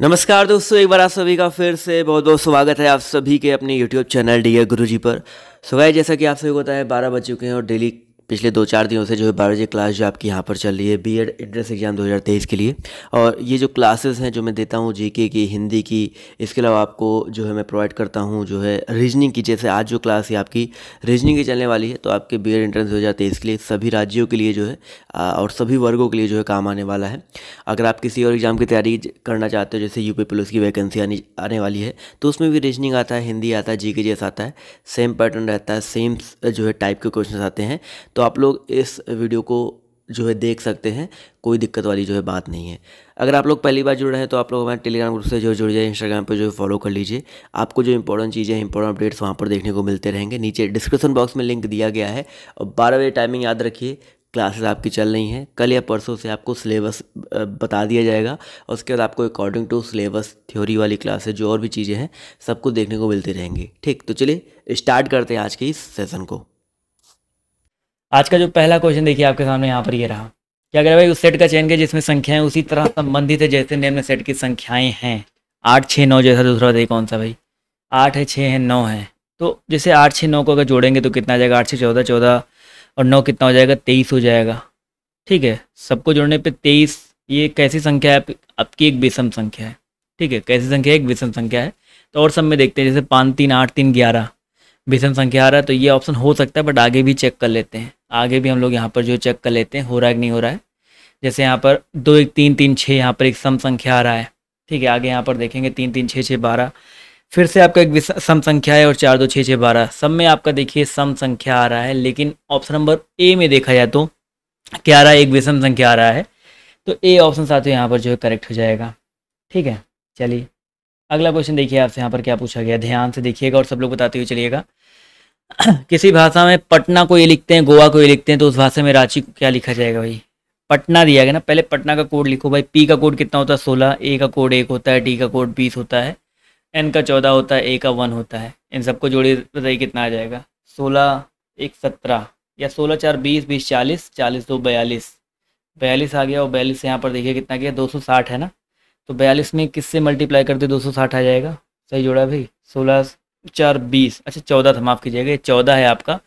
नमस्कार दोस्तों एक बार आप सभी का फिर से बहुत बहुत स्वागत है आप सभी के अपने YouTube चैनल डी गुरु जी पर सुबह जैसा कि आप सभी को पता है बारह बज चुके हैं और डेली पिछले दो चार दिनों से जो है बायोलॉजी क्लास जो आपकी यहाँ पर चल रही है बी एड एंट्रेंस एग्ज़ाम 2023 के लिए और ये जो क्लासेस हैं जो मैं देता हूँ जीके की हिंदी की इसके अलावा आपको जो है मैं प्रोवाइड करता हूँ जो है रीजनिंग की जैसे आज जो क्लास है आपकी रीजनिंग की चलने वाली है तो आपके बी एड एंट्रेंस दो के लिए सभी राज्यों के लिए जो है और सभी वर्गों के लिए जो है काम आने वाला है अगर आप किसी और एग्ज़ाम की तैयारी करना चाहते हो जैसे यू पुलिस की वैकेंसी आने आने वाली है तो उसमें भी रीजनिंग आता है हिंदी आता है जी के आता है सेम पैटर्न रहता है सेम जो है टाइप के क्वेश्चन आते हैं तो आप लोग इस वीडियो को जो है देख सकते हैं कोई दिक्कत वाली जो है बात नहीं है अगर आप लोग पहली बार जुड़ रहे हैं तो आप लोग हमारे टेलीग्राम ग्रुप से जो जुड़ जाए इंस्टाग्राम पर जो है फॉलो कर लीजिए आपको जो इंपॉर्टेंट चीज़ें इंपॉर्टेंट अपडेट्स वहाँ पर देखने को मिलते रहेंगे नीचे डिस्क्रिप्शन बॉक्स में लिंक दिया गया है और बारह बजे टाइमिंग याद रखिए क्लासेस आपकी चल रही हैं कल या परसों से आपको सिलेबस बता दिया जाएगा और उसके बाद आपको अकॉर्डिंग टू सिलेबस थ्योरी वाली क्लासेस जो और भी चीज़ें हैं सब कुछ देखने को मिलती रहेंगी ठीक तो चलिए स्टार्ट करते हैं आज के इस सेशन को आज का जो पहला क्वेश्चन देखिए आपके सामने यहाँ पर ये रहा क्या कह भाई उस सेट का चयन के जिसमें संख्याएं उसी तरह संबंधित है जैसे निम्न सेट की संख्याएं हैं आठ छः नौ जैसा दूसरा बताइए कौन सा भाई आठ है छः है नौ है तो जैसे आठ छः नौ को अगर जोड़ेंगे तो कितना आ जाएगा आठ छः चौदह चौदह और नौ कितना हो जाएगा तेईस हो जाएगा ठीक है सबको जोड़ने पर तेईस ये कैसी संख्या है आपकी एक विषम संख्या है ठीक है कैसी संख्या है एक विषम संख्या है तो और सब में देखते हैं जैसे पाँच तीन आठ तीन ग्यारह विषम संख्या आ रहा है तो ये ऑप्शन हो सकता है बट आगे भी चेक कर लेते हैं आगे भी हम लोग यहाँ पर जो चेक कर लेते हैं हो रहा है कि नहीं हो रहा है जैसे यहाँ पर दो एक तीन तीन छः यहाँ पर एक सम संख्या आ रहा है ठीक है आगे यहाँ पर देखेंगे तीन तीन छः छः बारह फिर से आपका एक सम संख्या है और चार दो छः छः बारह सब में आपका देखिए सम संख्या आ रहा है लेकिन ऑप्शन नंबर ए में देखा जाए तो क्या आ रहा है एक विषम संख्या आ रहा है तो ए ऑप्शन साथ यहाँ पर जो है करेक्ट हो जाएगा ठीक है चलिए अगला क्वेश्चन देखिए आपसे यहाँ पर क्या पूछा गया ध्यान से देखिएगा और सब लोग बताते हुए चलिएगा किसी भाषा में पटना को ये लिखते हैं गोवा को ये लिखते हैं तो उस भाषा में रांची को क्या लिखा जाएगा भाई पटना दिया गया ना पहले पटना का कोड लिखो भाई पी का कोड कितना होता है सोलह ए का कोड एक होता है डी का कोड बीस होता है एन का चौदह होता है ए का वन होता है इन सबको जोड़िए बताइए कितना आ जाएगा सोलह एक सत्रह या सोलह चार बीस बीस चालीस चालीस दो बयालीस बयालीस आ गया और बयालीस यहाँ पर देखिए कितना गया दो सौ साठ है ना तो बयालीस में किससे मल्टीप्लाई करते दो सौ साठ आ जाएगा सही जोड़ा भाई सोलह चार बीस अच्छा चौदह था माफ़ कीजिएगा ये चौदह है आपका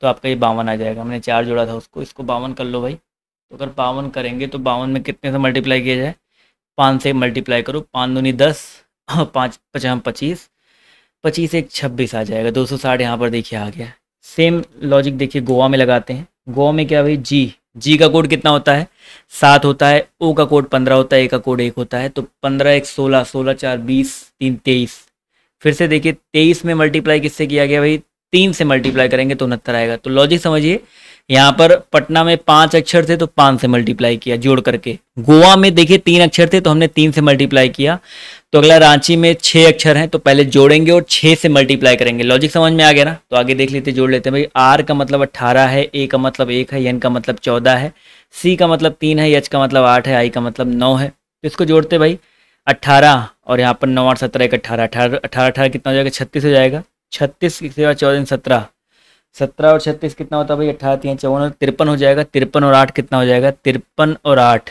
तो आपका ये बावन आ जाएगा हमने चार जोड़ा था उसको इसको बावन कर लो भाई तो अगर बावन करेंगे तो बावन में कितने से मल्टीप्लाई किया जाए पाँच से मल्टीप्लाई करो पाँच दूनी दस पाँच पचास पच्चीस पच्चीस एक छब्बीस आ जाएगा दो सौ साठ यहाँ पर देखिए आ गया सेम लॉजिक देखिए गोवा में लगाते हैं गोवा में क्या भाई जी जी का कोड कितना होता है सात होता है ओ का कोड पंद्रह होता है ए का कोड एक होता है तो पंद्रह एक सोलह सोलह चार बीस तीन तेईस फिर से देखिए तेईस में मल्टीप्लाई किससे किया गया भाई तीन से मल्टीप्लाई करेंगे तो उनहत्तर आएगा तो लॉजिक समझिए यहाँ पर पटना में पांच अक्षर थे तो पांच से मल्टीप्लाई किया जोड़ करके गोवा में देखिए तीन अक्षर थे तो हमने तीन से मल्टीप्लाई किया तो अगला रांची में छह अक्षर हैं तो पहले जोड़ेंगे और छह से मल्टीप्लाई करेंगे लॉजिक समझ में आ गया ना तो आगे देख लेते जोड़ लेते हैं भाई आर का मतलब अट्ठारह है ए का मतलब एक है एन का मतलब चौदह है सी का मतलब तीन है एच का मतलब आठ है आई का मतलब नौ है तो इसको जोड़ते भाई अट्ठारह और यहाँ पर नौ आठ सत्रह एक अट्ठारह अठारह अठारह अठारह कितना हो जाएगा छत्तीस हो जाएगा छत्तीस के बाद चौदह सत्रह सत्रह और छत्तीस कितना होता है भाई अट्ठारह तीन चौवन और तिरपन हो जाएगा तिरपन और आठ कितना हो जाएगा तिरपन और आठ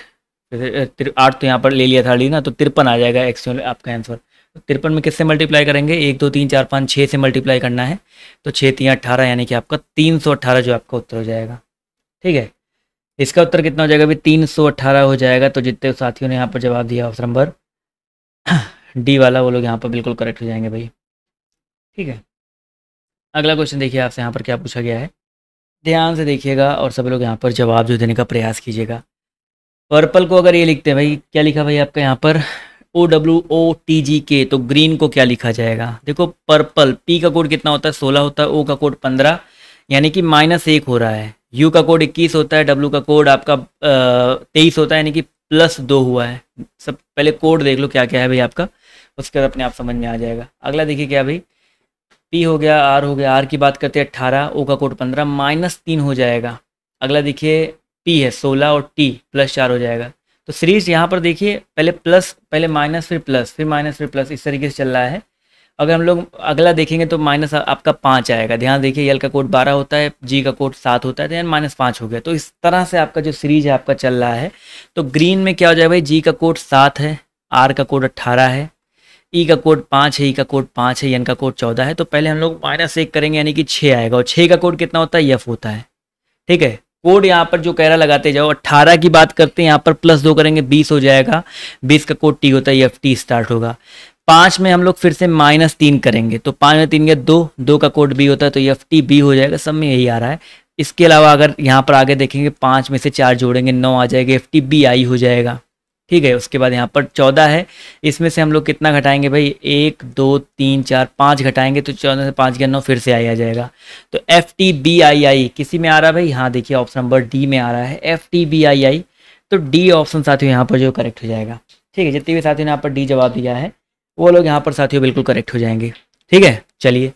आठ तो यहाँ पर ले लिया था ना तो तिरपन आ जाएगा एक्चुअल आपका आंसर तो तिरपन में किससे मल्टीप्लाई करेंगे एक दो तीन चार पाँच छः से मल्टीप्लाई करना है तो छः तीन अट्ठारह यानी कि आपका तीन सौ अट्ठारह जो आपका उत्तर हो जाएगा ठीक है इसका उत्तर कितना हो जाएगा भाई तीन सौ अट्ठारह हो जाएगा तो जितने साथियों ने यहाँ पर जवाब दिया ऑप्शन नंबर डी वाला वो लोग यहाँ पर बिल्कुल करेक्ट हो जाएंगे भाई ठीक है अगला क्वेश्चन देखिए आपसे यहाँ पर क्या पूछा गया है ध्यान से देखिएगा और सब लोग यहाँ पर जवाब जो देने का प्रयास कीजिएगा पर्पल को अगर ये लिखते हैं भाई क्या लिखा भाई आपका यहाँ पर O W O T G के तो ग्रीन को क्या लिखा जाएगा देखो पर्पल पी का कोड कितना होता है सोलह होता है ओ का कोड पंद्रह यानी कि माइनस एक हो रहा है यू का कोड इक्कीस होता है डब्ल्यू का कोड आपका तेईस होता है यानी कि प्लस दो हुआ है सब पहले कोड देख लो क्या क्या है भाई आपका उसके बाद अपने आप समझ में आ जाएगा अगला देखिए क्या भाई पी हो गया आर हो गया आर की बात करते हैं अट्ठारह ओ का कोड पंद्रह माइनस तीन हो जाएगा अगला देखिए पी है सोलह और टी प्लस चार हो जाएगा तो सीरीज यहाँ पर देखिए पहले प्लस पहले माइनस फिर प्लस फिर माइनस फिर प्लस इस तरीके से चल रहा है अगर हम लोग अगला देखेंगे तो माइनस आपका पाँच आएगा ध्यान देखिए एल का कोड बारह होता है जी का कोड सात होता है तो यानी माइनस पाँच हो गया तो इस तरह से आपका जो सीरीज है आपका चल रहा है तो ग्रीन में क्या हो जाएगा भाई जी का कोड सात है आर का कोड अट्ठारह है ई e का कोड पाँच है ई e का कोड पाँच है एन का कोड चौदह है तो पहले हम लोग माइनस एक करेंगे यानी कि छः आएगा और छः का कोड कितना होता है यफ होता है ठीक है कोड यहाँ पर जो कहरा लगाते जाओ अट्ठारह की बात करते हैं यहाँ पर प्लस दो करेंगे बीस हो जाएगा बीस का कोड टी होता है एफ टी स्टार्ट होगा पाँच में हम लोग फिर से माइनस तीन करेंगे तो पाँच में तीन गया दो दो का कोड बी होता है तो एफ टी बी हो जाएगा सब में यही आ रहा है इसके अलावा अगर यहाँ पर आगे देखेंगे पाँच में से चार जोड़ेंगे नौ आ जाएगा एफ टी बी आई हो जाएगा ठीक है उसके बाद यहाँ पर चौदह है इसमें से हम लोग कितना घटाएंगे भाई एक दो तीन चार पाँच घटाएंगे तो चौदह से पाँच गया नौ फिर से आई आ जाएगा तो F T B I I किसी में आ रहा है भाई हाँ देखिए ऑप्शन नंबर डी में आ रहा है F T B I I तो डी ऑप्शन साथियों यहाँ पर जो करेक्ट हो जाएगा ठीक है जितने भी साथियों ने यहाँ पर डी जवाब दिया है वो लोग यहाँ पर साथियों बिल्कुल करेक्ट हो जाएंगे ठीक है चलिए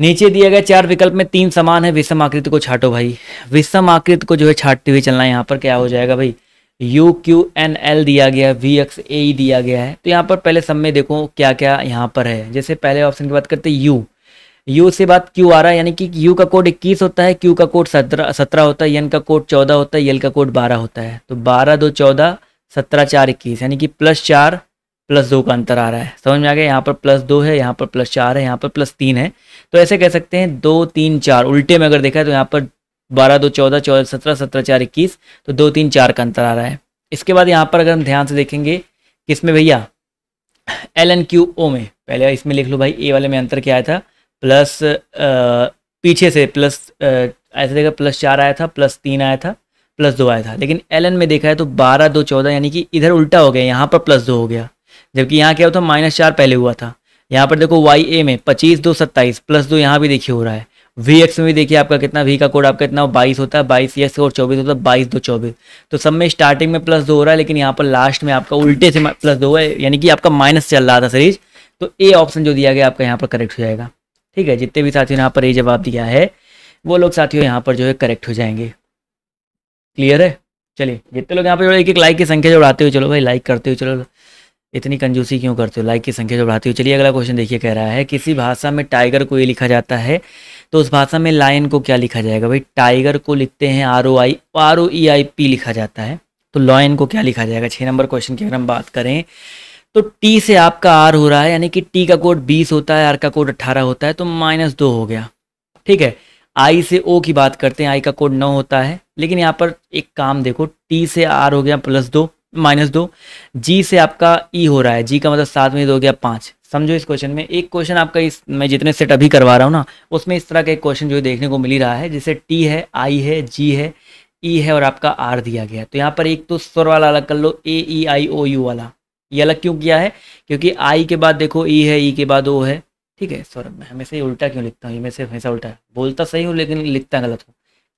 नीचे दिए गए चार विकल्प में तीन समान है विषम आकृति को छाटो भाई विषम आकृत को जो है छाटते हुए चलना है यहाँ पर क्या हो जाएगा भाई यू क्यू एन एल दिया गया है वी एक्स ए दिया गया है तो यहाँ पर पहले सब में देखो क्या क्या यहाँ पर है जैसे पहले ऑप्शन की बात करते हैं यू यू से बात क्यू आ रहा है यानी कि यू का कोड इक्कीस होता है क्यू का कोड सत्रह सत्रह होता है एन का कोड चौदह होता है एल का कोड बारह होता है तो बारह दो चौदह सत्रह चार इक्कीस यानी कि प्लस चार प्लस दो का अंतर आ रहा है समझ में आ गया यहाँ पर प्लस दो है यहाँ पर प्लस चार है यहाँ पर प्लस तीन है तो ऐसे कह सकते हैं दो तीन चार उल्टे में अगर देखा है तो यहाँ पर बारह दो चौदह चौदह सत्रह सत्रह चार इक्कीस तो दो तीन चार का अंतर आ रहा है इसके बाद यहाँ पर अगर हम ध्यान से देखेंगे में भैया एल एन क्यू ओ में पहले इसमें लिख लो भाई ए वाले में अंतर क्या आया था प्लस आ, पीछे से प्लस ऐसे देखा प्लस चार आया था प्लस तीन आया था प्लस दो आया था लेकिन एल एन में देखा है तो बारह दो चौदह यानी कि इधर उल्टा हो गया यहाँ पर प्लस दो हो गया जबकि यहाँ क्या होता है माइनस चार पहले हुआ था यहाँ पर देखो वाई ए में पच्चीस दो सत्ताईस प्लस दो यहाँ भी देखिए हो रहा है वी एक्स में भी देखिए आपका कितना वी का कोड आपका कितना बाईस होता है बाईस एक्स और चौबीस होता है बाईस दो चौबीस तो सब में स्टार्टिंग में प्लस दो हो रहा है लेकिन यहाँ पर लास्ट में आपका उल्टे से प्लस दो है यानी कि आपका माइनस चल रहा था सीरीज तो ए ऑप्शन जो दिया गया आपका यहाँ पर करेक्ट हो जाएगा ठीक है जितने भी साथियों ने यहाँ पर ए जवाब दिया है वो लोग साथियों यहाँ पर जो है करेक्ट हो जाएंगे क्लियर है चलिए जितने लोग यहाँ पर एक एक लाइक की संख्या जोड़ाते हुए चलो भाई लाइक करते हुए चलो इतनी कंजूसी क्यों करते हो लाइक की संख्या जो बढ़ाती हो चलिए अगला क्वेश्चन देखिए कह रहा है किसी भाषा में टाइगर को ये लिखा जाता है तो उस भाषा में लायन को क्या लिखा जाएगा भाई टाइगर को लिखते हैं R O I R O E I P लिखा जाता है तो लॉयन को क्या लिखा जाएगा छः नंबर क्वेश्चन की अगर हम बात करें तो टी से आपका आर हो रहा है यानी कि टी का कोड बीस होता है आर का कोड अट्ठारह होता है तो माइनस दो हो गया ठीक है आई से ओ की बात करते हैं आई का कोड नौ होता है लेकिन यहाँ पर एक काम देखो टी से आर हो गया प्लस दो माइनस दो जी से आपका ई e हो रहा है जी का मतलब सात में दो गया पाँच समझो इस क्वेश्चन में एक क्वेश्चन आपका इस मैं जितने सेट अभी करवा रहा हूँ ना उसमें इस तरह का एक क्वेश्चन जो देखने को मिल ही रहा है जिसे टी है आई है जी है ई e है और आपका आर दिया गया है तो यहाँ पर एक तो स्वर वाला अलग कर लो ए ई आई ओ यू वाला ये अलग क्यों किया है क्योंकि आई के बाद देखो ई e है ई e के बाद ओ है ठीक है सौरभ मैं हमेशा ही उल्टा क्यों लिखता हूँ ये मैं से हमेशा उल्टा बोलता सही हूँ लेकिन लिखता गलत हूँ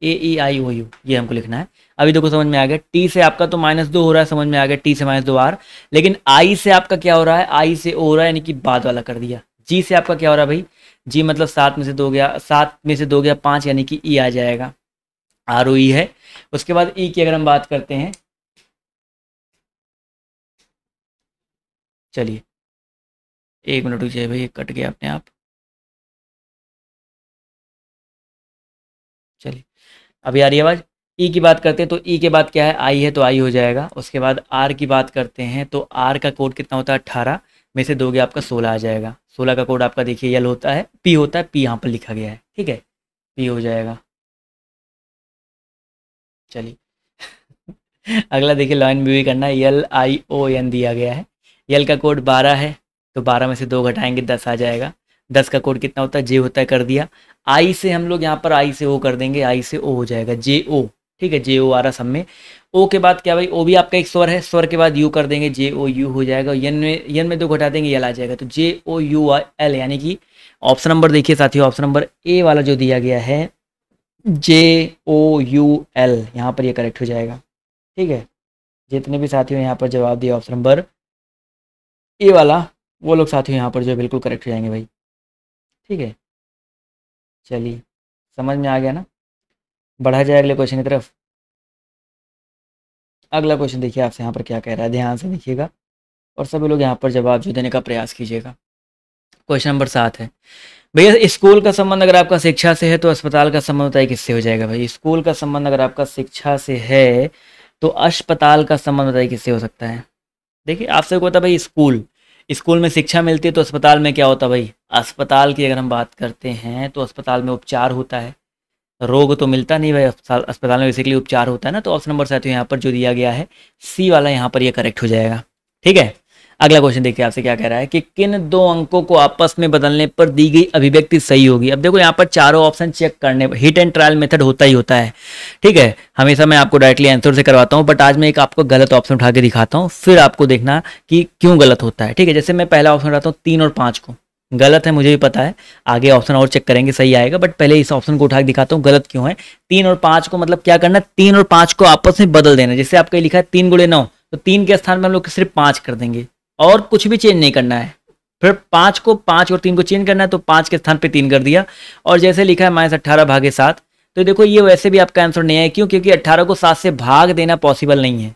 ए ई आई ओ यू ये हमको लिखना है अभी देखो समझ में आ गया टी से आपका तो माइनस दो हो रहा है समझ में आ गया टी से माइनस दो आर लेकिन आई से आपका क्या हो रहा है आई से ओ हो रहा है यानी कि बाद वाला कर दिया जी से आपका क्या हो रहा है भाई जी मतलब सात में से दो गया सात में से दो गया पाँच यानी कि ई e आ जाएगा आर ओ ई है उसके बाद ई e की अगर हम बात करते हैं चलिए एक मिनट रुक जाए भाई कट गया अपने आप अभी आ रही आवाज़ ई की बात करते हैं तो ई e के बाद क्या है आई है तो आई हो जाएगा उसके बाद आर की बात करते हैं तो आर का कोड कितना होता है अट्ठारह में से दोगे आपका सोलह आ जाएगा सोलह का कोड आपका देखिए यल होता है पी होता है पी यहाँ पर लिखा गया है ठीक है पी हो जाएगा चलिए अगला देखिए लॉइन भी करना है यल आई ओ एन दिया गया है यल का कोड बारह है तो बारह में से दो घटाएंगे दस आ जाएगा दस का कोड कितना होता है जे होता है कर दिया आई से हम लोग यहाँ पर आई से ओ कर देंगे आई से ओ हो जाएगा जे ओ ठीक है जे ओ आ रहा सब में ओ के बाद क्या भाई ओ भी आपका एक स्वर है स्वर के बाद यू कर देंगे जे ओ यू हो जाएगा यन में यन में दो घटा देंगे एल आ जाएगा तो जे ओ यू एल यानी कि ऑप्शन नंबर देखिए साथियों ऑप्शन नंबर ए वाला जो दिया गया है जे ओ यू एल यहाँ पर ये यह करेक्ट हो जाएगा ठीक है जितने भी साथियों यहाँ पर जवाब दिया ऑप्शन नंबर ए वाला वो लोग साथियों यहाँ पर जो बिल्कुल करेक्ट हो जाएंगे भाई ठीक है चलिए समझ में आ गया ना बढ़ा जाए अगले क्वेश्चन की तरफ अगला क्वेश्चन देखिए आपसे यहाँ पर क्या कह रहा है ध्यान से देखिएगा और सभी लोग यहाँ पर जवाब जो देने का प्रयास कीजिएगा क्वेश्चन नंबर सात है भैया स्कूल का संबंध अगर आपका शिक्षा से है तो अस्पताल का संबंध बताइए किससे हो जाएगा भाई स्कूल का संबंध अगर आपका शिक्षा से है तो अस्पताल का संबंध बताइए किससे हो सकता है देखिए आपसे को पता भाई स्कूल स्कूल में शिक्षा मिलती है तो अस्पताल में क्या होता भाई अस्पताल की अगर हम बात करते हैं तो अस्पताल में उपचार होता है रोग तो मिलता नहीं भाई अस्पताल में बेसिकली उपचार होता है ना तो ऑप्शन नंबर सात यहाँ पर जो दिया गया है सी वाला यहाँ पर यह करेक्ट हो जाएगा ठीक है अगला क्वेश्चन देखिए आपसे क्या कह रहा है कि किन दो अंकों को आपस में बदलने पर दी गई अभिव्यक्ति सही होगी अब देखो यहाँ पर चारों ऑप्शन चेक करने हिट एंड ट्रायल मेथड होता ही होता है ठीक है हमेशा मैं आपको डायरेक्टली आंसर से करवाता हूँ बट आज मैं एक आपको गलत ऑप्शन उठा के दिखाता हूँ फिर आपको देखना कि क्यों गलत होता है ठीक है जैसे मैं पहला ऑप्शन उठाता हूँ तीन और पाँच को गलत है मुझे भी पता है आगे ऑप्शन और चेक करेंगे सही आएगा बट पहले इस ऑप्शन को उठा के दिखाता हूँ गलत क्यों है तीन और पाँच को मतलब क्या करना तीन और पाँच को आपस में बदल देना जैसे आपका लिखा है तीन गुड़े नौ तो तीन के स्थान में हम लोग सिर्फ पाँच कर देंगे और कुछ भी चेंज नहीं करना है फिर पाँच को पाँच और तीन को चेंज करना है तो पाँच के स्थान पे तीन कर दिया और जैसे लिखा है माइनस अट्ठारह भागे सात तो देखो ये वैसे भी आपका आंसर नहीं है क्यों क्योंकि अट्ठारह को सात से भाग देना पॉसिबल नहीं है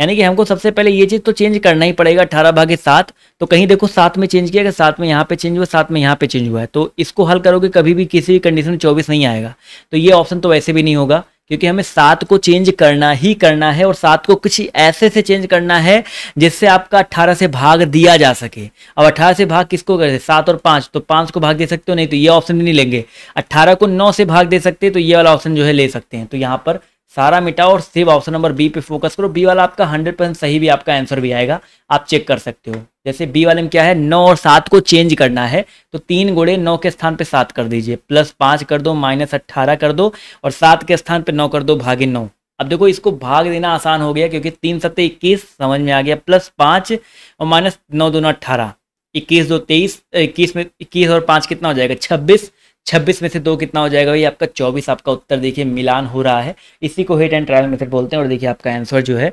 यानी कि हमको सबसे पहले ये चीज़ तो चेंज करना ही पड़ेगा अठारह भागे सात तो कहीं देखो सात में चेंज किया सात में यहाँ पे चेंज हुआ सात में यहाँ पे चेंज हुआ है तो इसको हल करोगे कभी भी किसी भी कंडीशन में चौबीस नहीं आएगा तो ये ऑप्शन तो वैसे भी नहीं होगा क्योंकि हमें सात को चेंज करना ही करना है और सात को कुछ ऐसे से चेंज करना है जिससे आपका अट्ठारह से भाग दिया जा सके अब अट्ठारह से भाग किसको करते सात और पांच तो पांच को भाग दे सकते हो नहीं तो ये ऑप्शन नहीं लेंगे अट्ठारह को नौ से भाग दे सकते हैं तो ये वाला ऑप्शन जो है ले सकते हैं तो यहाँ पर सारा मिटाओ और सिर्फ ऑप्शन नंबर बी पे फोकस करो बी वाला आपका हंड्रेड परसेंट सही भी आपका आंसर भी आएगा आप चेक कर सकते हो जैसे बी वाले में क्या है नौ और सात को चेंज करना है तो तीन गुड़े नौ के स्थान पे सात कर दीजिए प्लस पाँच कर दो माइनस अट्ठारह कर दो और सात के स्थान पे नौ कर दो भागे नौ अब देखो इसको भाग देना आसान हो गया क्योंकि तीन सत्तर इक्कीस समझ में आ गया प्लस पाँच और माइनस नौ दो नौ अट्ठारह इक्कीस दो तेईस इक्कीस में इक्कीस और पाँच कितना हो जाएगा छब्बीस छब्बीस में से दो कितना हो जाएगा भाई आपका चौबीस आपका उत्तर देखिए मिलान हो रहा है इसी को हिट एंड ट्रायल मेथड बोलते हैं और देखिए आपका आंसर जो है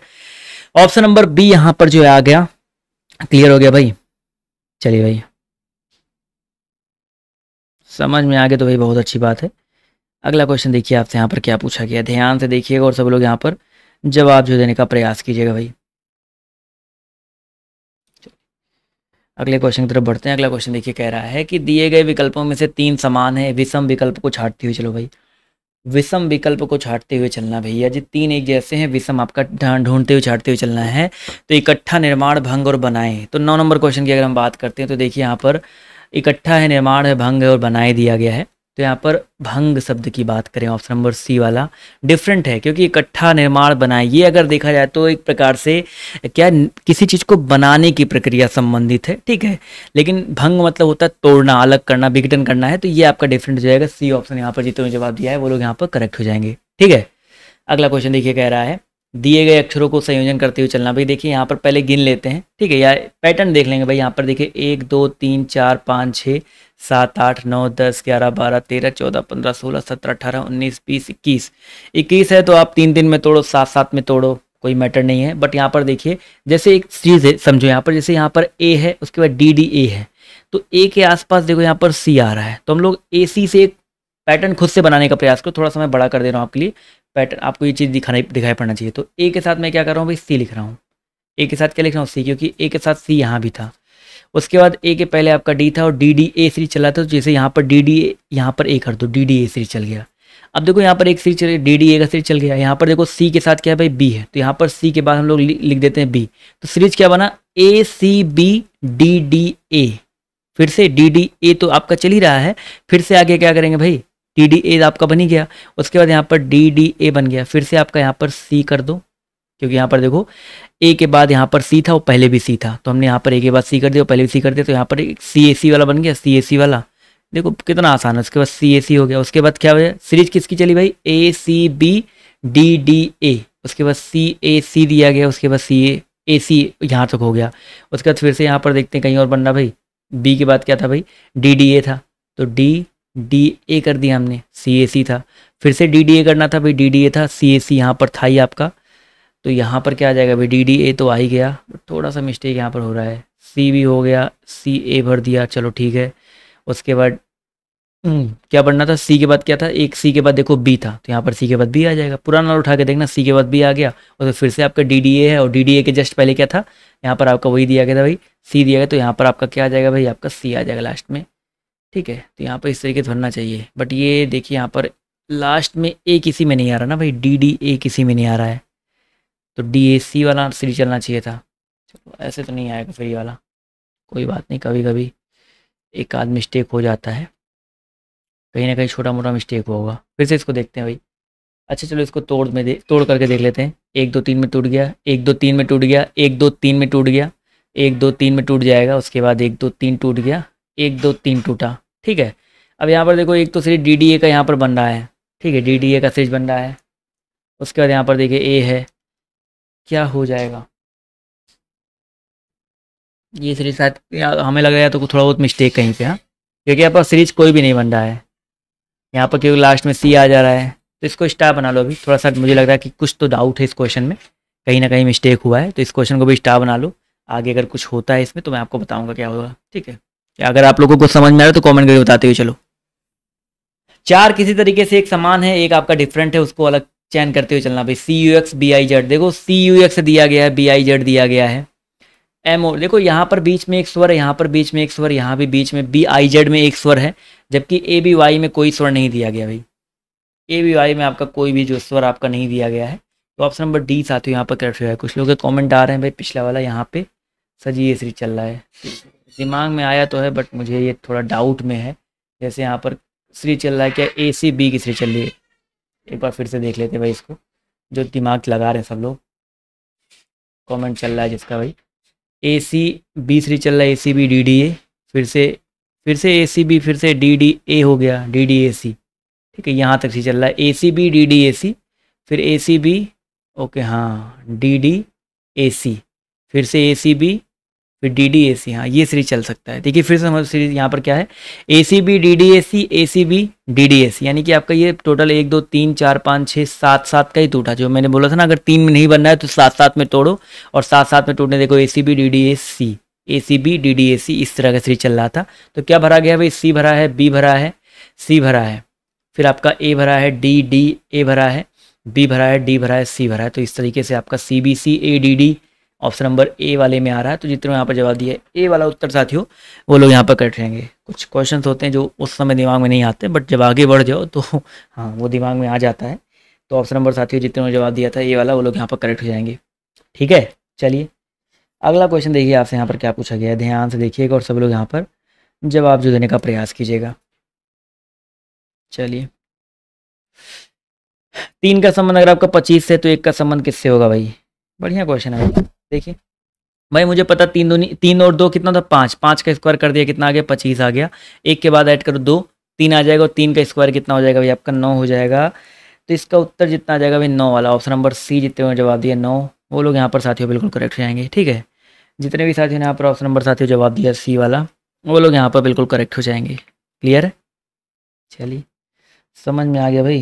ऑप्शन नंबर बी यहाँ पर जो है आ गया क्लियर हो गया भाई चलिए भाई समझ में आ गया तो भाई बहुत अच्छी बात है अगला क्वेश्चन देखिए आपसे यहाँ पर क्या पूछा गया ध्यान से देखिएगा और सब लोग यहाँ पर जवाब जो देने का प्रयास कीजिएगा भाई अगले क्वेश्चन की तरफ बढ़ते हैं अगला क्वेश्चन देखिए कह रहा है कि दिए गए विकल्पों में से तीन समान है विषम विकल्प को छाटती हुई चलो भाई विषम विकल्प को छाटते हुए चलना भैया जी तीन एक जैसे हैं विषम आपका ढूंढते हुए छाटते हुए चलना है तो इकट्ठा निर्माण भंग और बनाए तो नौ नंबर क्वेश्चन की अगर हम बात करते हैं तो देखिए यहाँ पर इकट्ठा है निर्माण है भंग है और बनाए दिया गया है तो यहाँ पर भंग शब्द की बात करें ऑप्शन नंबर सी वाला डिफरेंट है क्योंकि इकट्ठा निर्माण बनाए ये अगर देखा जाए तो एक प्रकार से क्या किसी चीज़ को बनाने की प्रक्रिया संबंधित है ठीक है लेकिन भंग मतलब होता है तोड़ना अलग करना विघटन करना है तो ये आपका डिफरेंट हो जाएगा सी ऑप्शन यहाँ पर जितने जवाब दिया है वो लोग यहाँ पर करेक्ट हो जाएंगे ठीक है अगला क्वेश्चन देखिए कह रहा है दिए गए अक्षरों को संयोजन करते हुए चलना भाई देखिए यहाँ पर पहले गिन लेते हैं ठीक है या पैटर्न देख लेंगे भाई यहाँ पर देखिए एक दो तीन चार पाँच छः सात आठ नौ दस ग्यारह बारह तेरह चौदह पंद्रह सोलह सत्रह अठारह उन्नीस बीस इक्कीस इक्कीस है तो आप तीन दिन में तोड़ो सात सात में तोड़ो कोई मैटर नहीं है बट यहाँ पर देखिए जैसे एक चीज़ है समझो यहाँ पर जैसे यहाँ पर ए है उसके बाद डी डी ए है तो ए के आसपास देखो यहाँ पर सी आ रहा है तो हम लोग ए सी से एक पैटर्न खुद से बनाने का प्रयास करो थोड़ा सा मैं बड़ा कर दे रहा हूँ आपके लिए पैटर्न आपको ये चीज़ दिखाई दिखाई पड़ना चाहिए तो ए के साथ मैं क्या कर रहा हूँ भाई सी लिख रहा हूँ ए के साथ क्या लिख रहा हूँ सी क्योंकि ए के साथ सी यहाँ भी था उसके बाद ए के पहले आपका डी था और डी डी ए सीरीज चला था तो जैसे यहाँ पर डी डी ए यहाँ पर ए कर दो डी डी ए सीरीज चल गया अब देखो यहाँ पर एक सीरीज चल डी डी ए का सीरीज चल गया यहाँ पर देखो सी के साथ क्या है भाई बी है तो यहाँ पर सी के बाद हम लोग लिख देते हैं बी तो सीरीज क्या बना A C B D D A फिर से डी डी ए तो आपका चल ही रहा है फिर से आगे क्या करेंगे भाई डी डी ए आपका बन ही गया उसके बाद यहाँ पर डी डी ए बन गया फिर से आपका यहाँ पर सी कर दो क्योंकि यहाँ पर देखो ए के बाद यहाँ पर सी था और पहले भी सी था तो हमने यहाँ पर ए के बाद सी कर दिया पहले भी सी कर दिया तो यहाँ पर एक सी ए सी वाला बन गया सी ए सी वाला देखो कितना आसान है उसके बाद सी ए सी हो गया उसके बाद क्या हो गया सीरीज किसकी चली भाई A C B D D A उसके बाद सी ए सी दिया गया उसके बाद सी ए ए सी यहाँ तक हो गया उसके बाद फिर से यहाँ पर देखते हैं कहीं और बनना भाई बी के बाद क्या था भाई डी डी ए था तो डी डी ए कर दिया हमने सी ए सी था फिर से डी डी ए करना था भाई डी डी ए था सी ए सी यहाँ पर था ही आपका तो यहाँ पर क्या आ जाएगा भाई डी डी ए तो आ ही गया थोड़ा सा मिस्टेक यहाँ पर हो रहा है सी भी हो गया सी ए भर दिया चलो ठीक है उसके बाद हम्म, क्या बनना था सी के बाद क्या था एक सी के बाद देखो बी था तो यहाँ पर सी के बाद बी आ जाएगा पुराना उठा के देखना सी के बाद बी आ गया और तो फिर से आपका डी डी ए है और डी डी ए के जस्ट पहले क्या था यहाँ पर आपका वही दिया गया था भाई सी दिया गया तो यहाँ पर आपका क्या आ जाएगा भाई आपका सी आ जाएगा लास्ट में ठीक है तो यहाँ पर इस तरीके से भरना चाहिए बट ये देखिए यहाँ पर लास्ट में ए किसी में नहीं आ रहा ना भाई डी डी ए किसी में नहीं आ रहा है तो डी वाला सीरीज चलना चाहिए था चलो ऐसे तो नहीं आएगा फ्री वाला कोई बात नहीं कभी कभी एक आध मिस्टेक हो जाता है कहीं ना कहीं छोटा मोटा मिस्टेक होगा फिर से इसको देखते हैं भाई अच्छा चलो इसको तोड़ में दे तोड़ करके देख लेते हैं एक दो तीन में टूट गया एक दो तीन में टूट गया एक दो तीन में टूट गया एक दो तीन में टूट जाएगा उसके बाद एक दो तीन टूट गया एक दो तीन टूटा ठीक है अब यहाँ पर देखो एक तो सीरीज डी का यहाँ पर बन रहा है ठीक है डी का सीरीज बन रहा है उसके बाद यहाँ पर देखिए ए है क्या हो जाएगा ये सीरीज शायद हमें लग रहा है तो थोड़ा बहुत मिस्टेक कहीं पे हाँ क्योंकि यहाँ पर सीरीज कोई भी नहीं बन रहा है यहाँ पर क्योंकि लास्ट में सी आ जा रहा है तो इसको स्टार बना लो अभी थोड़ा सा मुझे लग रहा है कि कुछ तो डाउट है इस क्वेश्चन में कहीं ना कहीं मिस्टेक हुआ है तो इस क्वेश्चन को भी स्टार बना लो आगे अगर कुछ होता है इसमें तो मैं आपको बताऊंगा क्या होगा ठीक है अगर आप लोगों को समझ में आ रहा तो कमेंट करके बताते हुए चलो चार किसी तरीके से एक समान है एक आपका डिफरेंट है उसको अलग चैन करते हुए चलना भाई C U X B I Z देखो सी यू एक्स दिया गया है बी आई जेड दिया गया है एम ओ देखो यहाँ पर बीच में एक स्वर है यहाँ पर बीच में एक स्वर यहाँ भी बीच में बी आई जेड में एक स्वर है जबकि ए बी वाई में कोई स्वर नहीं दिया गया भाई ए बी वाई में आपका कोई भी जो स्वर आपका नहीं दिया गया है तो ऑप्शन नंबर डी साथियों यहाँ पर करेक्ट हुआ है कुछ लोग कॉमेंट आ रहे हैं भाई पिछला वाला यहाँ पे सजी एसरी चल रहा है दिमाग में आया तो है बट मुझे ये थोड़ा डाउट में है जैसे यहाँ पर श्री चल रहा है क्या ए सी बी की श्री चल रही है एक बार फिर से देख लेते हैं भाई इसको जो दिमाग लगा रहे हैं सब लोग कमेंट चल रहा है जिसका भाई ए सी बी सी चल रहा है A C B D D A फिर से फिर से ए सी बी फिर से डी डी ए हो गया डी डी ए सी ठीक है यहाँ तक सी चल रहा है A C B D D A C फिर ए सी बी ओके हाँ डी डी ए सी फिर से ए सी बी फिर डी डी ए सी हाँ ये सीरीज चल सकता है देखिए फिर से हमारी सीरीज यहाँ पर क्या है A C B D D A C A C B D D A C यानी कि आपका ये टोटल एक दो तीन चार पाँच छः सात सात का ही टूटा जो मैंने बोला था ना अगर तीन में नहीं बनना है तो सात सात में तोड़ो और सात सात में टूटने देखो A C B D D A C A C B D D A C इस तरह का सीरीज चल रहा था तो क्या भरा गया भाई सी भरा है बी भरा है सी भरा है फिर आपका ए भरा है डी डी ए भरा है बी भरा है डी भरा है सी भरा है तो इस तरीके से आपका C B C A D D option number A वाले में आ रहा है तो जितने यहाँ पर जवाब दिया ए वाला उत्तर साथियों वो लोग यहाँ पर करेक्ट रहेंगे कुछ क्वेश्चन होते हैं जो उस समय दिमाग में नहीं आते बट जब आगे बढ़ जाओ तो हाँ वो दिमाग में आ जाता है तो ऑप्शन नंबर साथियों जितने जवाब दिया था ए वाला वो लोग यहाँ पर करेक्ट हो जाएंगे ठीक है चलिए अगला क्वेश्चन देखिए आपसे यहाँ पर क्या पूछा गया है ध्यान से देखिएगा और सब लोग यहाँ पर जवाब जो देने का प्रयास कीजिएगा चलिए तीन का संबंध अगर आपका पच्चीस से तो एक का संबंध किससे होगा भाई बढ़िया क्वेश्चन है भाई देखिए भाई मुझे पता तीन दूनी तीन और दो कितना था पाँच पाँच का स्क्वायर कर दिया कितना आ गया पच्चीस आ गया एक के बाद ऐड करो दो तीन आ जाएगा और तीन का स्क्वायर कितना हो जाएगा भाई आपका नौ हो जाएगा तो इसका उत्तर जितना आ जाएगा भाई नौ वाला ऑप्शन नंबर सी जितने हुए जवाब दिया नौ वो लोग यहाँ पर साथियों बिल्कुल करेक्ट हो जाएंगे ठीक है जितने भी साथियों ने यहाँ पर ऑप्शन नंबर साथियों जवाब दिया सी वाला वो लोग यहाँ पर बिल्कुल करेक्ट हो जाएंगे क्लियर चलिए समझ में आ गया भाई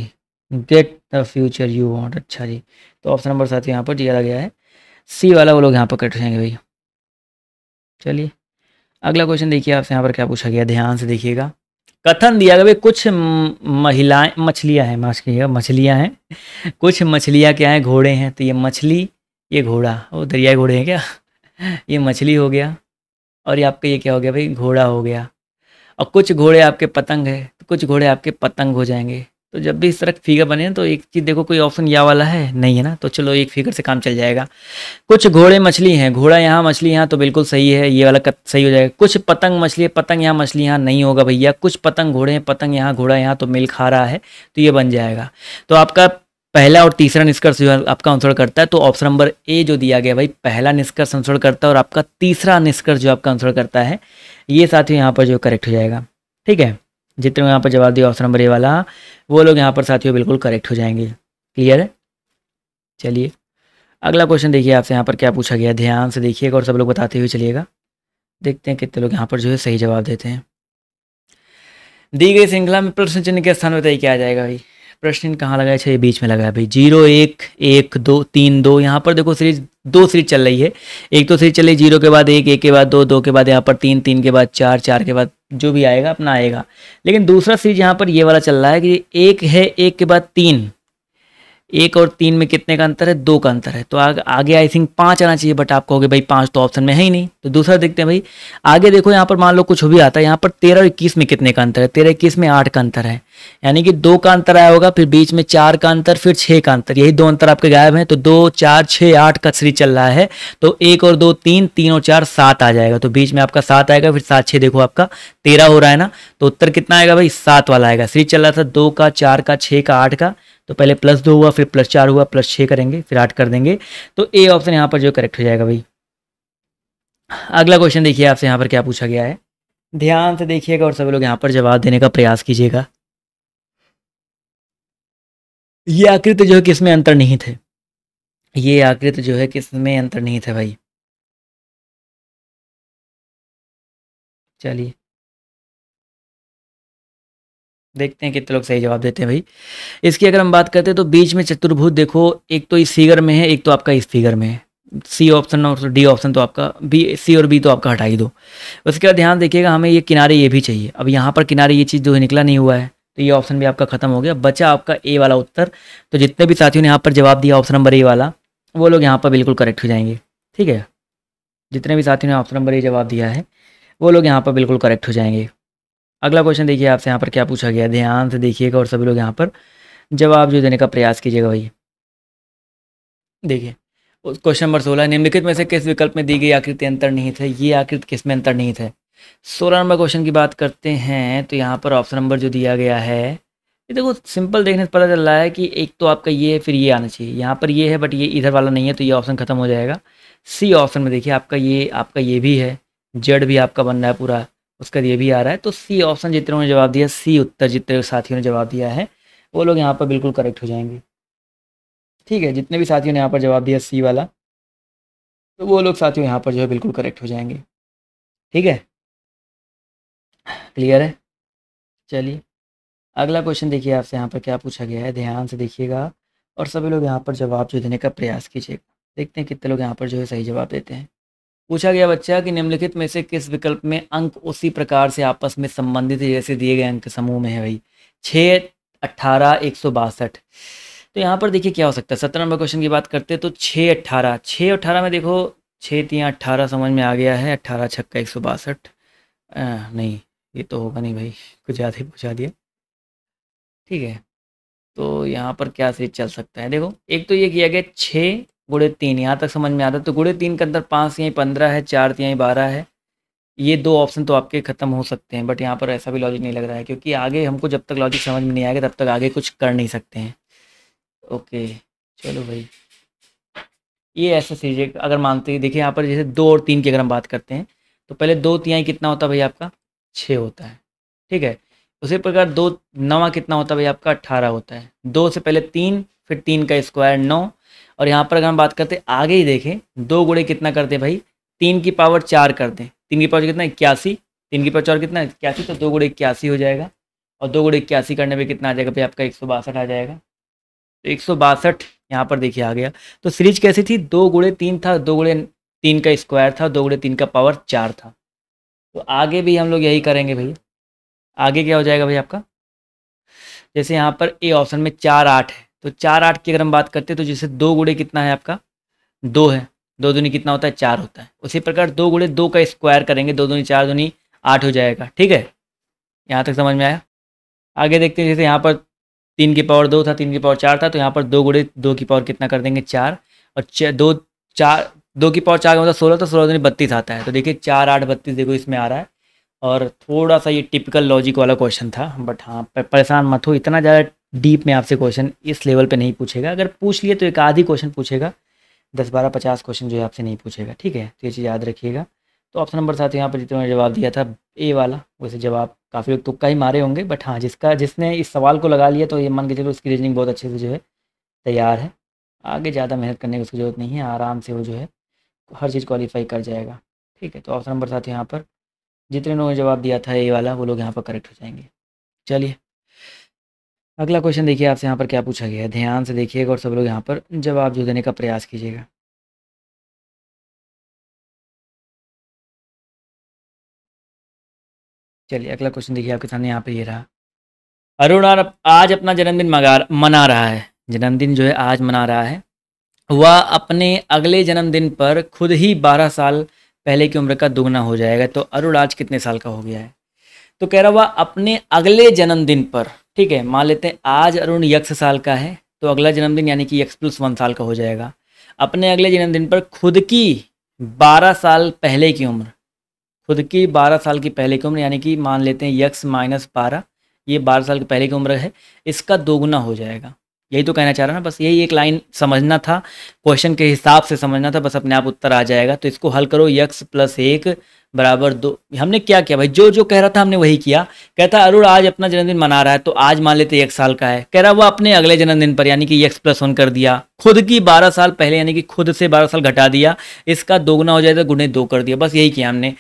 get the future you want अच्छा जी तो ऑप्शन नंबर साथियों यहाँ पर दिया गया है सी वाला वो लोग यहाँ पर कट जाएंगे भाई चलिए अगला क्वेश्चन देखिए आपसे यहाँ पर क्या पूछा गया ध्यान से देखिएगा कथन दिया गया भाई कुछ महिलाएं मछलियाँ हैं माफ कीजिएगा मछलियाँ हैं कुछ मछलियाँ क्या हैं घोड़े हैं तो ये मछली ये घोड़ा वो दरियाई घोड़े हैं क्या ये मछली हो गया और ये आपका ये क्या हो गया भाई घोड़ा हो गया और कुछ घोड़े आपके पतंग है तो कुछ घोड़े आपके पतंग हो जाएंगे तो जब भी इस तरह फिगर बने तो एक चीज़ देखो कोई ऑप्शन या वाला है नहीं है ना तो चलो एक फिगर से काम चल जाएगा कुछ घोड़े मछली हैं घोड़ा यहाँ मछली यहाँ तो बिल्कुल सही है ये वाला सही हो जाएगा कुछ पतंग मछली है पतंग यहाँ मछली यहाँ नहीं होगा भैया कुछ पतंग घोड़े हैं पतंग यहाँ घोड़ा यहाँ तो मिल खा रहा है तो ये बन जाएगा तो आपका पहला और तीसरा निष्कर्ष जो है आपका आंसर करता है तो ऑप्शन नंबर ए जो दिया गया भाई पहला निष्कर्ष आंसर करता है और आपका तीसरा निष्कर्ष जो आपका आंसर करता है ये साथ ही यहाँ पर जो करेक्ट हो जाएगा ठीक है जितने यहाँ पर जवाब दिया ऑप्शन नंबर ए वाला वो लोग यहाँ पर साथियों बिल्कुल करेक्ट हो जाएंगे क्लियर है चलिए अगला क्वेश्चन देखिए आपसे यहाँ पर क्या पूछा गया ध्यान से देखिएगा और सब लोग बताते हुए चलिएगा देखते हैं कितने लोग यहाँ पर जो है सही जवाब देते हैं दी गई श्रृंखला में प्रश्न चिन्ह के स्थान बताइए क्या आ जाएगा भाई प्रश्न कहाँ लगाया अच्छा बीच में लगाया भाई जीरो एक एक दो तीन दो यहाँ पर देखो सीरीज दो सीरीज चल रही है एक तो सीरीज चल रही है जीरो के बाद एक एक के बाद दो दो के बाद यहाँ पर तीन तीन के बाद चार चार के बाद जो भी आएगा अपना आएगा लेकिन दूसरा सीरीज यहाँ पर ये वाला चल रहा है कि एक है एक के बाद तीन एक और तीन में कितने का अंतर है दो का अंतर है तो आ, आगे आई थिंक पाँच आना चाहिए बट आप कहोगे भाई पाँच तो ऑप्शन में है ही नहीं तो दूसरा देखते हैं भाई आगे देखो यहाँ पर मान लो कुछ भी आता है यहाँ पर तेरह इक्कीस में कितने का अंतर है तेरह इक्कीस में आठ का अंतर है यानी कि दो का अंतर आया होगा फिर बीच में चार का अंतर फिर छः का अंतर यही दो अंतर आपके गायब है तो दो चार छः आठ का सीरीज चल रहा है तो एक और दो तीन तीन और चार सात आ जाएगा तो बीच में आपका सात आएगा फिर सात छः देखो आपका तेरह हो रहा है ना तो उत्तर कितना आएगा भाई सात वाला आएगा सीरीज चल रहा था दो का चार का छः का आठ का तो पहले प्लस दो हुआ फिर प्लस चार हुआ प्लस छः करेंगे फिर आठ कर देंगे तो ए ऑप्शन यहाँ पर जो करेक्ट हो जाएगा भाई अगला क्वेश्चन देखिए आपसे यहाँ पर क्या पूछा गया है ध्यान से देखिएगा और सभी लोग यहाँ पर जवाब देने का प्रयास कीजिएगा ये आकृति जो है किसमें अंतर नहीं थे ये आकृति जो है किसमें अंतर नहीं थे भाई चलिए देखते हैं कितने लोग सही जवाब देते हैं भाई इसकी अगर हम बात करते हैं तो बीच में चतुर्भुज देखो एक तो इस फिगर में है एक तो आपका इस फिगर में है सी ऑप्शन और डी ऑप्शन तो आपका बी सी और बी तो आपका हटा ही दो उसके बाद ध्यान देखिएगा हमें ये किनारे ये भी चाहिए अब यहाँ पर किनारे ये चीज़ जो है निकला नहीं हुआ है तो ये ऑप्शन भी आपका खत्म हो गया बचा आपका ए वाला उत्तर तो जितने भी साथियों ने यहाँ पर जवाब दिया ऑप्शन नंबर ए वाला वो लोग यहाँ पर बिल्कुल करेक्ट हो जाएंगे ठीक है जितने भी साथियों ने ऑप्शन नंबर ए जवाब दिया है वो लोग यहाँ पर बिल्कुल करेक्ट हो जाएंगे अगला क्वेश्चन देखिए आपसे यहाँ पर क्या पूछा गया ध्यान से देखिएगा और सभी लोग यहाँ पर जवाब जो देने का प्रयास कीजिएगा भाई देखिए क्वेश्चन नंबर सोलह निम्नलिखित में से किस विकल्प में दी गई आकृति अंतर्निहित है ये आकृति किस में अंतर्निहित है सोलह नंबर क्वेश्चन की बात करते हैं तो यहाँ पर ऑप्शन नंबर जो दिया गया है ये देखो सिंपल देखने से पता चल रहा है कि एक तो आपका ये है फिर ये आना चाहिए यहाँ पर ये है बट ये इधर वाला नहीं है तो ये ऑप्शन खत्म हो जाएगा सी ऑप्शन में देखिए आपका ये आपका ये भी है जेड भी आपका बन रहा है पूरा उसका ये भी आ रहा है तो सी ऑप्शन जितने उन्होंने जवाब दिया सी उत्तर जितने साथियों ने जवाब दिया है वो लोग यहाँ पर बिल्कुल करेक्ट हो जाएंगे ठीक है जितने भी साथियों ने यहाँ पर जवाब दिया सी वाला तो वो लोग साथियों यहाँ पर जो है बिल्कुल करेक्ट हो जाएंगे ठीक है क्लियर है चलिए अगला क्वेश्चन देखिए आपसे यहाँ पर क्या पूछा गया है ध्यान से देखिएगा और सभी लोग यहाँ पर जवाब जो देने का प्रयास कीजिएगा देखते हैं कितने लोग यहाँ पर जो है सही जवाब देते हैं पूछा गया बच्चा कि निम्नलिखित में से किस विकल्प में अंक उसी प्रकार से आपस में संबंधित है जैसे दिए गए अंक समूह में है भाई छः अट्ठारह एक सौ बासठ तो यहाँ पर देखिए क्या हो सकता है सत्रह नंबर क्वेश्चन की बात करते हैं तो छः अट्ठारह छः अट्ठारह में देखो छः तियाँ अट्ठारह समझ में आ गया है अट्ठारह छक्का एक सौ बासठ नहीं ये तो होगा नहीं भाई कुछ ज़्यादा ही पूछा दिया ठीक है तो यहाँ पर क्या से चल सकता है देखो एक तो ये किया गया छः गुड़े तीन यहाँ तक समझ में आता है तो गुड़े तीन के अंदर पाँच यहीं पंद्रह है चार यहीं बारह है ये दो ऑप्शन तो आपके ख़त्म हो सकते हैं बट यहाँ पर ऐसा भी लॉजिक नहीं लग रहा है क्योंकि आगे हमको जब तक लॉजिक समझ में नहीं आएगा तब तक आगे कुछ कर नहीं सकते हैं ओके चलो भाई ये ऐसा चीज़ है अगर मानते हैं देखिए यहाँ पर जैसे दो और तीन की अगर हम बात करते हैं तो पहले दो तिहाई कितना होता भाई आपका छः होता है ठीक है उसी प्रकार दो नवा कितना होता है भाई आपका अट्ठारह होता है दो से पहले तीन फिर तीन का स्क्वायर नौ और यहाँ पर अगर हम बात करते हैं आगे ही देखें दो गुड़े कितना करते हैं भाई तीन की पावर चार करते हैं तीन की पावर कितना इक्यासी तीन की पावर चार कितना इक्यासी तो दो गुड़े इक्यासी हो जाएगा और दो गुड़े इक्यासी करने पर कितना आ जाएगा भाई आपका एक सौ बासठ आ जाएगा तो एक सौ बासठ यहाँ पर देखिए आ गया तो सीरीज कैसी थी दो गुड़े तीन था दो गुड़े तीन का स्क्वायर था दो गुड़े तीन का पावर चार था तो आगे भी हम लोग यही करेंगे भैया आगे क्या हो जाएगा भाई आपका जैसे यहाँ पर ए ऑप्शन में चार आठ है तो चार आठ की अगर हम बात करते हैं तो जैसे दो गुड़े कितना है आपका दो है दो दुनी कितना होता है चार होता है उसी प्रकार दो गुड़े दो का स्क्वायर करेंगे दो दुनी चार दुनी आठ हो जाएगा ठीक है यहाँ तक समझ में आया आगे देखते हैं जैसे यहाँ पर तीन की पावर दो था तीन की पावर चार था तो यहाँ पर दो गुड़े दो की पावर कितना कर देंगे चार और दो चार दो की पावर चार का मतलब सोलह तो सोलह दुनी बत्तीस आता है तो देखिए चार आठ बत्तीस देखो इसमें आ रहा है और थोड़ा सा ये टिपिकल लॉजिक वाला क्वेश्चन था बट हाँ परेशान मत हो इतना ज़्यादा डीप में आपसे क्वेश्चन इस लेवल पे नहीं पूछेगा अगर पूछ लिए तो एक आधी क्वेश्चन पूछेगा दस बारह पचास क्वेश्चन जो है आपसे नहीं पूछेगा ठीक है तो ये चीज़ याद रखिएगा तो ऑप्शन नंबर सात यहाँ पर जितने मैंने जवाब दिया था ए वाला वैसे जवाब काफ़ी लोग तुक्का तो ही मारे होंगे बट हाँ जिसका जिसने इस सवाल को लगा लिया तो ये मान के चलो उसकी रीजनिंग बहुत अच्छे से जो है तैयार है आगे ज़्यादा मेहनत करने की उसकी ज़रूरत नहीं है आराम से वो जो है हर चीज़ क्वालिफाई कर जाएगा ठीक है तो ऑप्शन नंबर सात यहाँ पर जितने लोगों ने जवाब दिया था ए वाला वो लोग यहाँ पर करेक्ट हो जाएंगे चलिए अगला क्वेश्चन देखिए आपसे यहाँ पर क्या पूछा गया है ध्यान से देखिएगा और सब लोग यहाँ पर जवाब जो देने का प्रयास कीजिएगा चलिए अगला क्वेश्चन देखिए आपके सामने यहाँ पर ये रहा अरुण आज अपना जन्मदिन मना रहा है जन्मदिन जो है आज मना रहा है वह अपने अगले जन्मदिन पर खुद ही बारह साल पहले की उम्र का दोगुना हो जाएगा तो अरुण आज कितने साल का हो गया है तो कह रहा हुआ अपने अगले जन्मदिन पर ठीक है मान लेते हैं आज अरुण यक्ष साल का है तो अगला जन्मदिन यानी कि यक्ष प्लस वन साल का हो जाएगा अपने अगले जन्मदिन पर खुद की बारह साल पहले की उम्र खुद की बारह साल की पहले की उम्र यानी कि मान लेते हैं यक्स माइनस बारह ये बारह साल की पहले की उम्र है इसका दोगुना हो जाएगा यही तो कहना चाह रहा ना बस यही एक लाइन समझना था क्वेश्चन के हिसाब से समझना था बस अपने आप उत्तर आ जाएगा तो इसको हल करो यक्स प्लस एक बराबर दो हमने क्या किया भाई जो जो कह रहा था हमने वही किया कहता अरुण आज अपना जन्मदिन मना रहा है तो आज मान लेते एक साल का है कह रहा वो अपने अगले जन्मदिन पर यानी कि एक्स प्लस वन कर दिया खुद की 12 साल पहले यानी कि खुद से 12 साल घटा दिया इसका दोगुना हो जाएगा गुणे दो कर दिया बस यही किया हमने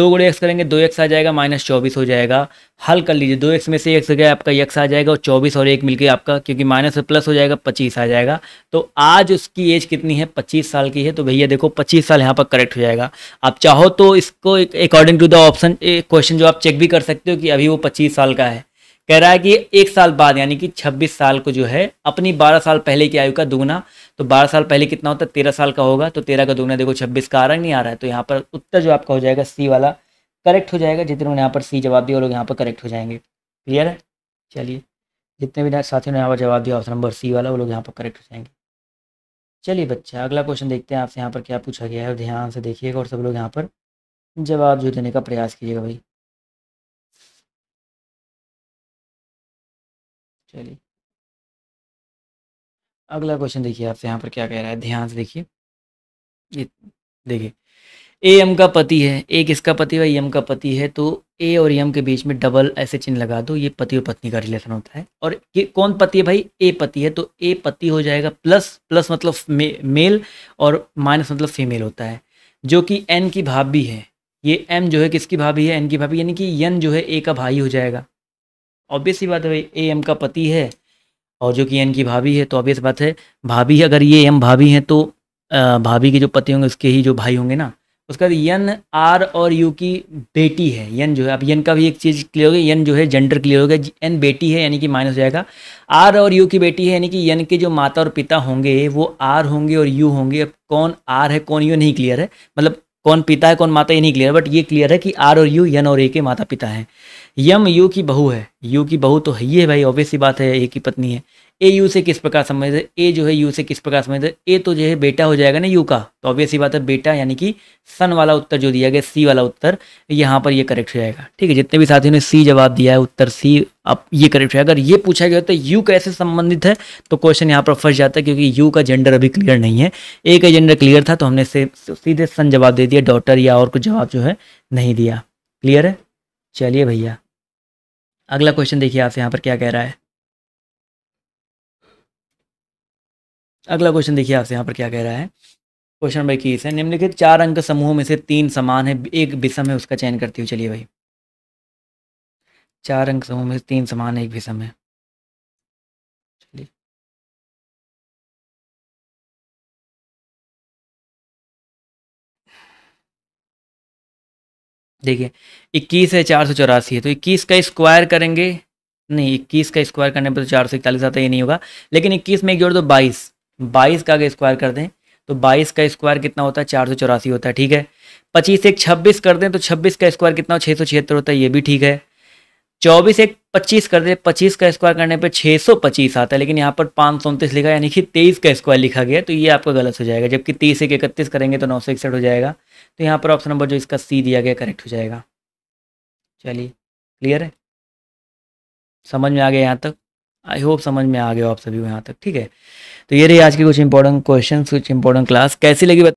दो गुणे एक्स करेंगे दो एक्स आ जाएगा माइनस चौबीस हो जाएगा हल कर लीजिए दो एक्स में से एक गया आपका एक आ जाएगा और चौबीस और एक मिलके आपका क्योंकि माइनस प्लस हो जाएगा पच्चीस आ जाएगा तो आज उसकी एज कितनी है पच्चीस साल की है तो भैया देखो पच्चीस साल यहाँ पर करेक्ट हो जाएगा आप चाहो तो इसको according to the option question जो आप चेक भी कर सकते हो कि अभी वो पच्चीस साल का है कह रहा है कि एक साल बाद यानी कि 26 साल को जो है अपनी 12 साल पहले की आयु का दुगना तो 12 साल पहले कितना होता है तेरह साल का होगा तो तेरह का दुगना देखो 26 का आ रहा नहीं आ रहा है तो यहाँ पर उत्तर जो आपका हो जाएगा सी वाला करेक्ट हो जाएगा जितने उन्होंने यहाँ पर सी जवाब दिया वो लोग यहाँ पर करेक्ट हो जाएंगे क्लियर है चलिए जितने भी साथियों ने यहाँ पर जवाब दिया ऑप्शन नंबर सी वाला वो लोग यहाँ पर करेक्ट हो जाएंगे चलिए बच्चा अगला क्वेश्चन देखते हैं आपसे यहाँ पर क्या पूछा गया है ध्यान से देखिएगा और सब लोग यहाँ पर जवाब जो देने का प्रयास कीजिएगा भाई चलिए अगला क्वेश्चन देखिए आपसे यहाँ पर क्या कह रहा है ध्यान से देखिए ये देखिए ए एम का पति है ए किसका पति है एम का पति है तो ए और यम के बीच में डबल ऐसे चिन्ह लगा दो ये पति और पत्नी का रिलेशन होता है और ये कौन पति है भाई ए पति है तो ए पति हो जाएगा प्लस प्लस मतलब मे, मेल और माइनस मतलब फीमेल होता है जो कि एन की भाभी है ये एम जो है किसकी भाभी है एन की भाभी यानी कि यन जो है ए का भाई हो जाएगा ऑब्वियस ही बात है भाई ए एम का पति है और जो कि एन की भाभी है तो ऑब्वियस बात है भाभी अगर ये एम भाभी हैं तो भाभी के जो पति होंगे उसके ही जो भाई होंगे ना उसके बाद यन आर और यू की बेटी है यन जो है अब यन का भी एक चीज़ क्लियर हो गई यन जो है जेंडर क्लियर हो गया एन बेटी है यानी कि माइनस हो जाएगा आर और यू की बेटी है यानी कि यन के जो माता और पिता होंगे वो आर होंगे और यू होंगे अब कौन आर है कौन यू नहीं क्लियर है मतलब कौन पिता है कौन माता ये नहीं क्लियर बट ये क्लियर है कि आर और यू यन और ए के माता पिता हैं यम यू की बहू है यू की बहू तो है ही है भाई ऑब्वियस ही बात है ए की पत्नी है ए यू से किस प्रकार संबंधित है ए जो है यू से किस प्रकार संबंधित है ए तो जो है बेटा हो जाएगा ना यू का तो ऑब्वियस ही बात है बेटा यानी कि सन वाला उत्तर जो दिया गया सी वाला उत्तर यहाँ पर ये करेक्ट हो जाएगा ठीक है जितने भी साथियों ने सी जवाब दिया है उत्तर सी अब ये करेक्ट हो जाएगा अगर ये पूछा गया तो यू कैसे संबंधित है तो क्वेश्चन यहाँ पर फंस जाता है क्योंकि यू का जेंडर अभी क्लियर नहीं है ए का जेंडर क्लियर था तो हमने से सीधे सन जवाब दे दिया डॉटर या और कुछ जवाब जो है नहीं दिया क्लियर है चलिए भैया अगला क्वेश्चन देखिए आपसे यहाँ पर क्या कह रहा है अगला क्वेश्चन देखिए आपसे यहाँ पर क्या कह रहा है क्वेश्चन नंबर इक्कीस है निम्नलिखित चार अंक समूहों में से तीन समान है एक विषम है उसका चयन करती हुई चलिए भाई चार अंक समूह में से तीन समान है एक विषम है देखिए इक्कीस है चार सौ चौरासी है तो इक्कीस का स्क्वायर करेंगे नहीं इक्कीस का स्क्वायर करने पर तो चार सौ इकतालीस आता ये नहीं होगा लेकिन इक्कीस में एक जोड़ दो बाईस बाईस का अगर स्क्वायर कर दें तो बाईस का स्क्वायर कितना होता है चार सौ चौरासी होता है ठीक है पच्चीस एक छब्बीस कर दें तो छब्बीस का स्क्वायर कितना छः सौ छिहत्तर होता है ये भी ठीक है चौबीस एक पच्चीस कर दें पच्चीस का स्क्वायर करने पर छः सौ पच्चीस आता है लेकिन यहाँ पर पाँच सौ उनतीस लिखा यानी कि तेईस का स्क्वायर लिखा गया तो ये आपका गलत हो जाएगा जबकि तीस एक इकतीस करेंगे तो नौ सौ इकसठ हो जाएगा तो यहाँ पर ऑप्शन नंबर जो इसका सी दिया गया करेक्ट हो जाएगा चलिए क्लियर है समझ में आ गया यहाँ तक आई होप समझ में आ गया आप सभी को यहाँ तक ठीक है तो ये रही आज की कुछ इंपॉर्टेंट क्वेश्चन कुछ इंपॉर्टेंट क्लास कैसी लगी